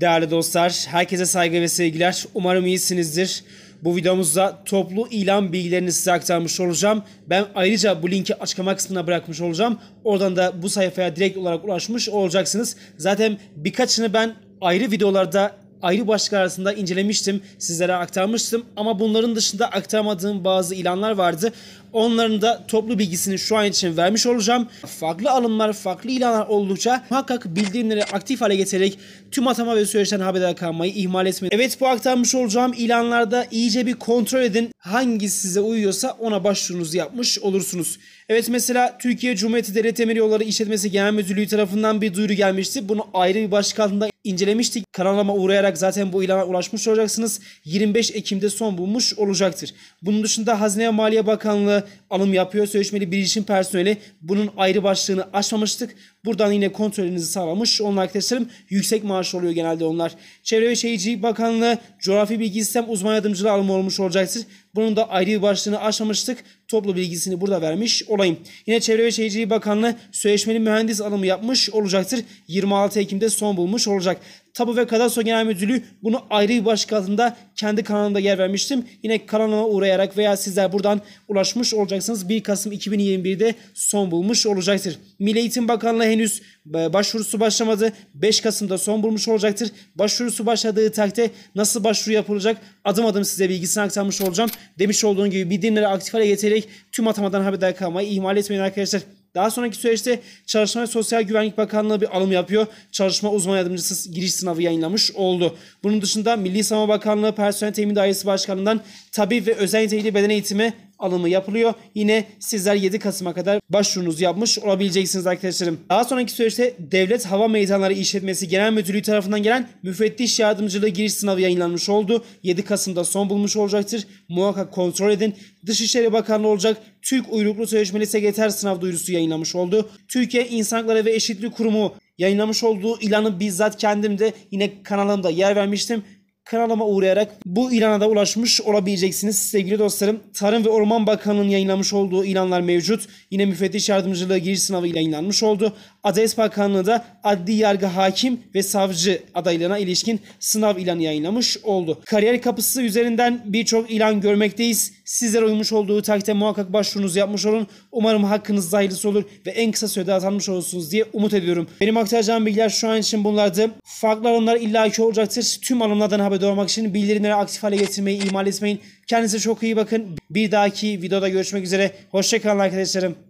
Değerli dostlar, herkese saygı ve sevgiler. Umarım iyisinizdir. Bu videomuzda toplu ilan bilgilerini size aktarmış olacağım. Ben ayrıca bu linki açıklama kısmına bırakmış olacağım. Oradan da bu sayfaya direkt olarak ulaşmış olacaksınız. Zaten birkaçını ben ayrı videolarda ayrı başlık arasında incelemiştim, sizlere aktarmıştım ama bunların dışında aktarmadığım bazı ilanlar vardı. Onların da toplu bilgisini şu an için vermiş olacağım. Farklı alımlar, farklı ilanlar oldukça muhakkak bildirimleri aktif hale getirerek tüm atama ve süreçten haberdar kalmayı ihmal etmeyin. Evet bu aktarmış olacağım ilanlarda iyice bir kontrol edin. Hangisi size uyuyorsa ona başvurunuzu yapmış olursunuz. Evet mesela Türkiye Cumhuriyeti Devlet Demir Yolları İşletmesi Genel Müdürlüğü tarafından bir duyuru gelmişti. Bunu ayrı bir başlık altında incelemiştik. Kanalıma uğrayarak zaten bu ilana ulaşmış olacaksınız. 25 Ekim'de son bulmuş olacaktır. Bunun dışında Hazine ve Maliye Bakanlığı alım yapıyor. Sözleşmeli bilişim personeli bunun ayrı başlığını açmamıştık. Buradan yine kontrolünüzü sağlamış. Onlar arkadaşlarım yüksek maaş oluyor genelde onlar. Çevre ve Şehircilik Bakanlığı coğrafi bilgi sistem uzman yardımcılığı alımı olmuş olacaktır. Bunun da ayrı bir başlığını açmamıştık. Toplu bilgisini burada vermiş olayım. Yine Çevre ve Şehircilik Bakanlığı sözleşmeli mühendis alımı yapmış olacaktır. 26 Ekim'de son bulmuş olacak. Tapu ve Kadastro Genel Müdürlüğü bunu ayrı bir başlık altında kendi kanalında yer vermiştim. Yine kanalına uğrayarak veya sizler buradan ulaşmış olacaksınız. 1 Kasım 2021'de son bulmuş olacaktır. Milli Eğitim Bakanlığı henüz e, başvurusu başlamadı. 5 Kasım'da son bulmuş olacaktır. Başvurusu başladığı takdirde nasıl başvuru yapılacak adım adım size bilgisini aktarmış olacağım. Demiş olduğum gibi bildirimleri aktif hale getirerek tüm atamadan haberdar kalmayı ihmal etmeyin arkadaşlar. Daha sonraki süreçte Çalışma ve Sosyal Güvenlik Bakanlığı bir alım yapıyor. Çalışma uzman yardımcısı giriş sınavı yayınlamış oldu. Bunun dışında Milli Savunma Bakanlığı Personel Temin Dairesi Başkanı'ndan Tabip ve Özel Nitelikli Beden Eğitimi alımı yapılıyor. Yine sizler 7 Kasım'a kadar başvurunuzu yapmış olabileceksiniz arkadaşlarım. Daha sonraki süreçte Devlet Hava Meydanları İşletmesi Genel Müdürlüğü tarafından gelen müfettiş yardımcılığı giriş sınavı yayınlanmış oldu. 7 Kasım'da son bulmuş olacaktır. Muhakkak kontrol edin. Dışişleri Bakanlığı olacak Türk Uyruklu Sözleşmeli SGTR sınav duyurusu yayınlamış oldu. Türkiye İnsan Hakları ve Eşitlik Kurumu yayınlamış olduğu ilanı bizzat kendim de yine kanalımda yer vermiştim kanalıma uğrayarak bu ilana da ulaşmış olabileceksiniz sevgili dostlarım. Tarım ve Orman Bakanlığı'nın yayınlamış olduğu ilanlar mevcut. Yine müfettiş yardımcılığı giriş sınavı ile yayınlanmış oldu. Adalet Bakanlığı da adli yargı hakim ve savcı adaylığına ilişkin sınav ilanı yayınlamış oldu. Kariyer kapısı üzerinden birçok ilan görmekteyiz. Sizlere uymuş olduğu takdirde muhakkak başvurunuzu yapmış olun. Umarım hakkınız hayırlısı olur ve en kısa sürede atanmış olursunuz diye umut ediyorum. Benim aktaracağım bilgiler şu an için bunlardı. Farklı alanlar illaki olacaktır. Tüm alanlardan haber olmak için bildirimleri aktif hale getirmeyi ihmal etmeyin. Kendinize çok iyi bakın. Bir dahaki videoda görüşmek üzere. Hoşçakalın arkadaşlarım.